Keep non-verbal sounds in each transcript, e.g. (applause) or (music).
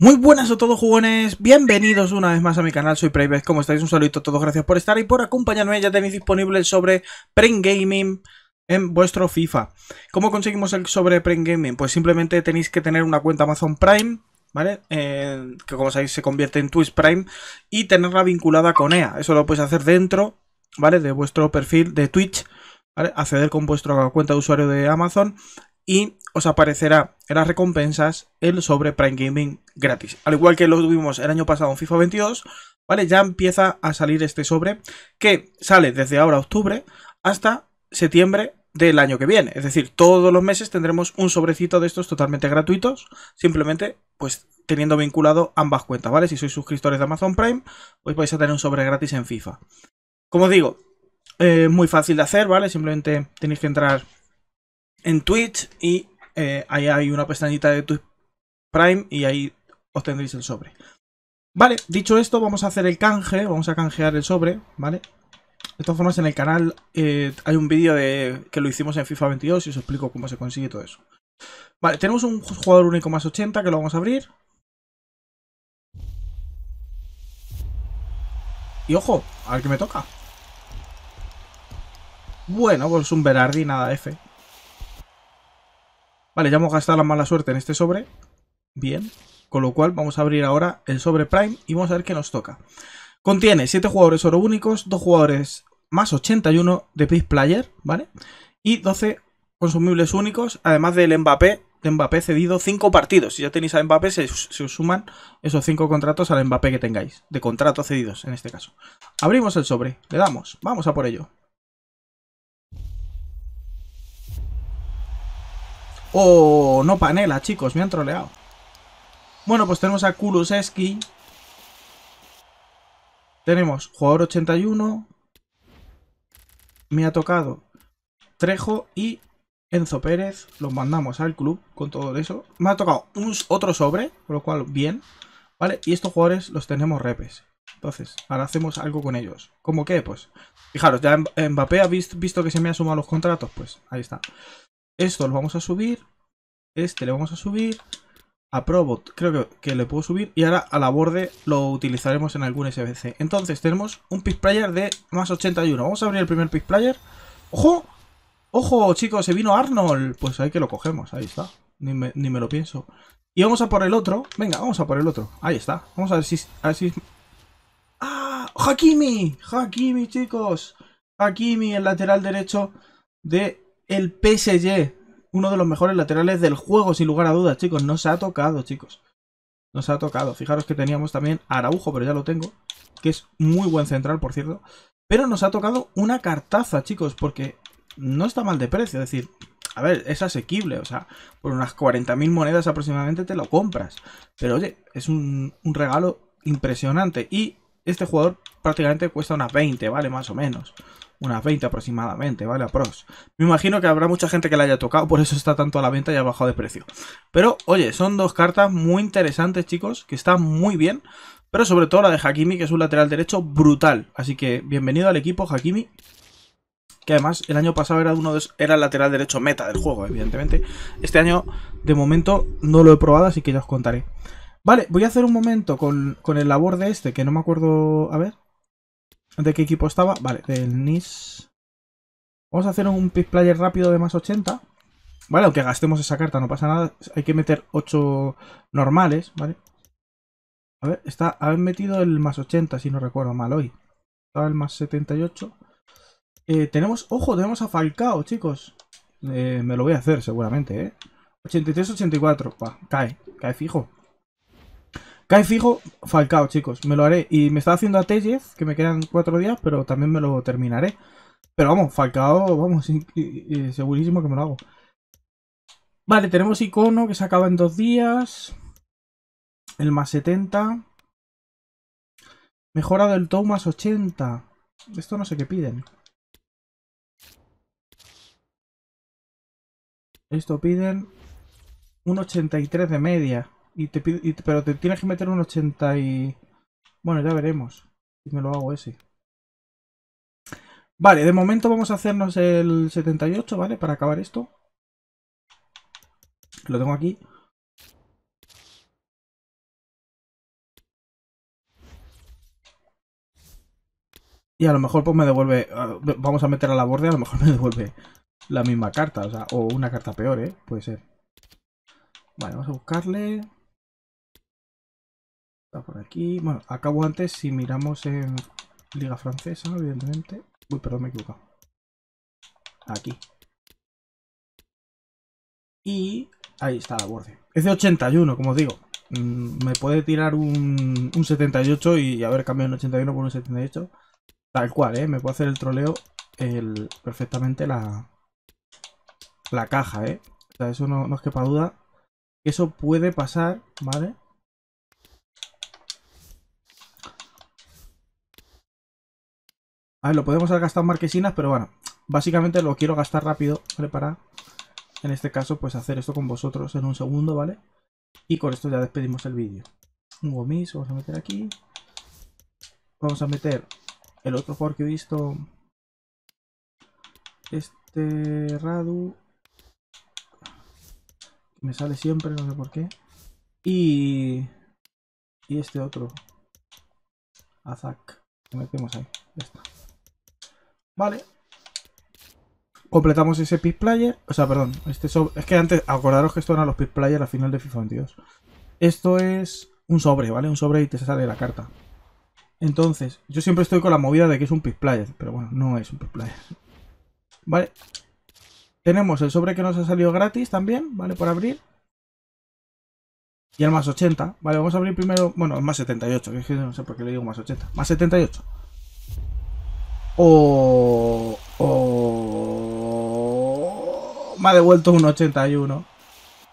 Muy buenas a todos jugones, bienvenidos una vez más a mi canal, soy Preibes. ¿cómo estáis? Un saludo a todos, gracias por estar y por acompañarme, ya tenéis disponible el sobre Prem Gaming en vuestro FIFA. ¿Cómo conseguimos el sobre Prem Gaming? Pues simplemente tenéis que tener una cuenta Amazon Prime, ¿vale? Eh, que como sabéis se convierte en Twitch Prime y tenerla vinculada con EA, eso lo puedes hacer dentro, ¿vale? De vuestro perfil de Twitch, ¿vale? Acceder con vuestra cuenta de usuario de Amazon y os aparecerá en las recompensas el sobre Prime Gaming gratis. Al igual que lo tuvimos el año pasado en FIFA 22, ¿vale? Ya empieza a salir este sobre que sale desde ahora octubre hasta septiembre del año que viene. Es decir, todos los meses tendremos un sobrecito de estos totalmente gratuitos, simplemente pues teniendo vinculado ambas cuentas, ¿vale? Si sois suscriptores de Amazon Prime, pues vais a tener un sobre gratis en FIFA. Como digo, eh, muy fácil de hacer, ¿vale? Simplemente tenéis que entrar en Twitch y eh, ahí hay una pestañita de Twitch Prime y ahí os tendréis el sobre. Vale, dicho esto, vamos a hacer el canje, vamos a canjear el sobre, ¿vale? De todas formas, en el canal eh, hay un vídeo de que lo hicimos en FIFA 22 y os explico cómo se consigue todo eso. Vale, tenemos un jugador único más 80 que lo vamos a abrir. Y ojo, a ver qué me toca. Bueno, pues un Berardi, nada F. Vale, ya hemos gastado la mala suerte en este sobre. Bien. Con lo cual vamos a abrir ahora el sobre Prime y vamos a ver qué nos toca. Contiene 7 jugadores oro únicos, 2 jugadores más 81 de Big Player, ¿vale? Y 12 consumibles únicos, además del Mbappé, de Mbappé cedido 5 partidos. Si ya tenéis a Mbappé, se, se os suman esos 5 contratos al Mbappé que tengáis, de contratos cedidos en este caso. Abrimos el sobre, le damos, vamos a por ello. Oh, no panela, chicos, me han troleado. Bueno, pues tenemos a Kulusevski. Tenemos jugador 81. Me ha tocado Trejo y Enzo Pérez. Los mandamos al club con todo eso. Me ha tocado otro sobre, con lo cual bien. ¿Vale? Y estos jugadores los tenemos repes. Entonces, ahora hacemos algo con ellos. ¿Cómo qué? Pues, fijaros, ya Mbappé ha visto, visto que se me han sumado los contratos. Pues, ahí está. Esto lo vamos a subir. Este le vamos a subir. A Probot creo que, le puedo subir. Y ahora a la borde lo utilizaremos en algún SBC. Entonces tenemos un Pick Player de más 81. Vamos a abrir el primer Pick Player. ¡Ojo! ¡Ojo, chicos! ¡Se vino Arnold! Pues ahí que lo cogemos. Ahí está. Ni me, lo pienso. Y vamos a por el otro. Venga, vamos a por el otro. Ahí está. Vamos a ver si... A ver si... ¡Ah! ¡Hakimi! ¡Hakimi, chicos! Hakimi, el lateral derecho de el PSG uno de los mejores laterales del juego, sin lugar a dudas, chicos. Nos ha tocado, chicos. Nos ha tocado. Fijaros que teníamos también Araujo, pero ya lo tengo. Que es muy buen central, por cierto. Pero nos ha tocado una cartaza, chicos, porque no está mal de precio. Es decir, a ver, es asequible. O sea, por unas 40.000 monedas aproximadamente te lo compras. Pero oye, es un, un regalo impresionante. Y este jugador prácticamente cuesta unas 20, ¿vale? Más o menos. Unas 20 aproximadamente, ¿vale? A pros. Me imagino que habrá mucha gente que la haya tocado, por eso está tanto a la venta y ha bajado de precio. Pero, oye, son dos cartas muy interesantes, chicos, que están muy bien. Pero sobre todo la de Hakimi, que es un lateral derecho brutal. Así que bienvenido al equipo, Hakimi. Que además el año pasado era uno de era el lateral derecho meta del juego, evidentemente. Este año, de momento, no lo he probado, así que ya os contaré. Vale, voy a hacer un momento con, el labor de este, que no me acuerdo... A ver. ¿De qué equipo estaba? Vale, del NIS. Vamos a hacer un pick player rápido de más 80. Vale, aunque gastemos esa carta, no pasa nada. Hay que meter 8 normales, ¿vale? A ver, está... Habéis metido el más 80, si no recuerdo mal, hoy. Estaba el más 78. Eh, tenemos... ¡Ojo! Tenemos a Falcao, chicos. Eh, me lo voy a hacer, seguramente, ¿eh? 83-84. Cae. Cae fijo. Cae fijo Falcao, chicos. Me lo haré. Y me está haciendo a Tellez, que me quedan cuatro días, pero también me lo terminaré. Pero vamos, Falcao, vamos, segurísimo que me lo hago. Vale, tenemos icono que se acaba en dos días. El más 70. Mejorado el tow más 80. Esto no sé qué piden. Esto piden un 83 de media. Y te pero te tienes que meter un 80 y... Bueno, ya veremos. Si me lo hago ese. Vale, de momento vamos a hacernos el 78, ¿vale? Para acabar esto. Lo tengo aquí. Y a lo mejor pues me devuelve... Vamos a meter a la borde, a lo mejor (laughs) me devuelve la misma carta, o sea, o una carta peor, ¿eh? Puede ser. Vale, vamos a buscarle... Está por aquí. Bueno, acabo antes si miramos en Liga Francesa, evidentemente. Uy, perdón, me he equivocado. Aquí. Y ahí está la borde. Es de 81, como digo. Mm, me puede tirar un, un 78 y haber cambiado un 81 por un 78. Tal cual, ¿eh? Me puede hacer el troleo el, perfectamente la, la caja, ¿eh? O sea, eso no, no es quepa duda. Eso puede pasar, ¿vale? A ver, lo podemos haber gastado en marquesinas, pero bueno. Básicamente lo quiero gastar rápido, ¿vale? Para, en este caso, pues hacer esto con vosotros en un segundo, ¿vale? Y con esto ya despedimos el vídeo. Un gomis, vamos a meter aquí. Vamos a meter el otro por que he visto. Este Radu. Me sale siempre, no sé por qué. Y... Y este otro. Azak. Lo metemos ahí. Ya está. Vale. Completamos ese pick player. O sea, perdón. Este sobre, es que antes, acordaros que esto eran los pick players al final de FIFA 22. Esto es un sobre, ¿vale? Un sobre y te sale la carta. Entonces, yo siempre estoy con la movida de que es un pick player. Pero bueno, no es un pick player. Vale. Tenemos el sobre que nos ha salido gratis también, ¿vale? Por abrir. Y el más 80, ¿vale? Vamos a abrir primero... Bueno, el más 78, que es que no sé por qué le digo más 80. Más 78. O, me ha devuelto un 81.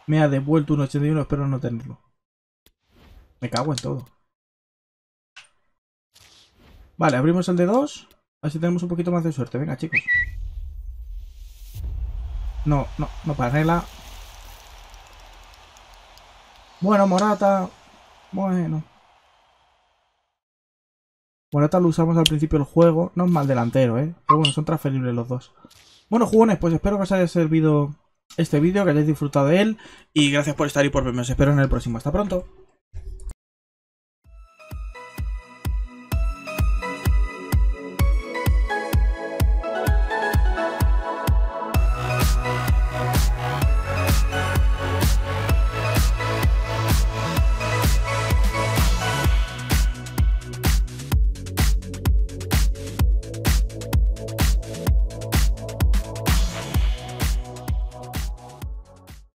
Me ha devuelto un 81, espero no tenerlo. Me cago en todo. Vale, abrimos el de 2. Así tenemos un poquito más de suerte. Venga, chicos. No, no, no la... Bueno, Morata. Bueno. Morata lo usamos al principio del juego. No es mal delantero, ¿eh? Pero bueno, son transferibles los dos. Bueno, jugones, pues espero que os haya servido este vídeo, que hayáis disfrutado de él. Y gracias por estar y por verme. Os espero en el próximo. Hasta pronto.